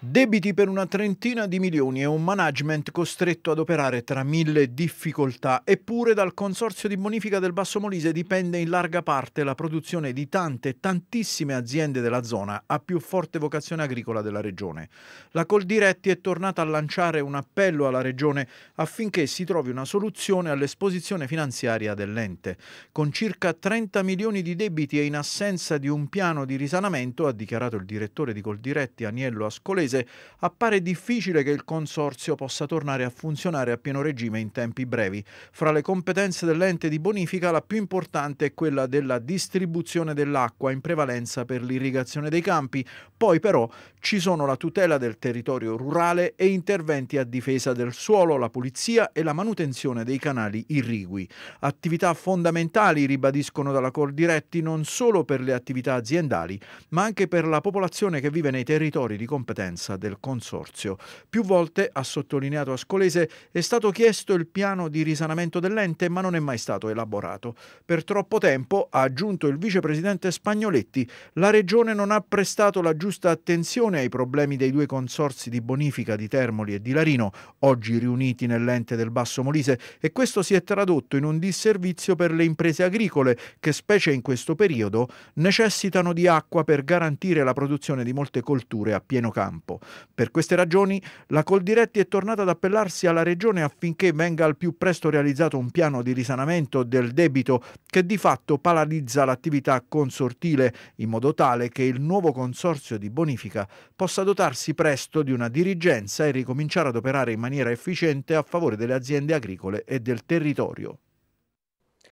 Debiti per una trentina di milioni e un management costretto ad operare tra mille difficoltà, eppure dal Consorzio di Bonifica del Basso Molise dipende in larga parte la produzione di tante, tantissime aziende della zona a più forte vocazione agricola della regione. La Coldiretti è tornata a lanciare un appello alla regione affinché si trovi una soluzione all'esposizione finanziaria dell'ente. Con circa 30 milioni di debiti e in assenza di un piano di risanamento, ha dichiarato il direttore di Coldiretti Aniello Ascolesi, paese, appare difficile che il consorzio possa tornare a funzionare a pieno regime in tempi brevi. Fra le competenze dell'ente di bonifica la più importante è quella della distribuzione dell'acqua in prevalenza per l'irrigazione dei campi, poi però ci sono la tutela del territorio rurale e interventi a difesa del suolo, la pulizia e la manutenzione dei canali irrigui. Attività fondamentali, ribadiscono dalla Coldiretti, non solo per le attività aziendali, ma anche per la popolazione che vive nei territori di competenza finanza del Consorzio. Più volte, ha sottolineato Ascolese, è stato chiesto il piano di risanamento dell'ente ma non è mai stato elaborato. Per troppo tempo, ha aggiunto il vicepresidente Spagnoletti, la Regione non ha prestato la giusta attenzione ai problemi dei due consorzi di bonifica di Termoli e di Larino, oggi riuniti nell'ente del Basso Molise, e questo si è tradotto in un disservizio per le imprese agricole che, specie in questo periodo, necessitano di acqua per garantire la produzione di molte colture a pieno campo troppo. Per queste ragioni la Coldiretti è tornata ad appellarsi alla Regione affinché venga al più presto realizzato un piano di risanamento del debito che di fatto paralizza l'attività consortile in modo tale che il nuovo consorzio di bonifica possa dotarsi presto di una dirigenza e ricominciare ad operare in maniera efficiente a favore delle aziende agricole e del territorio.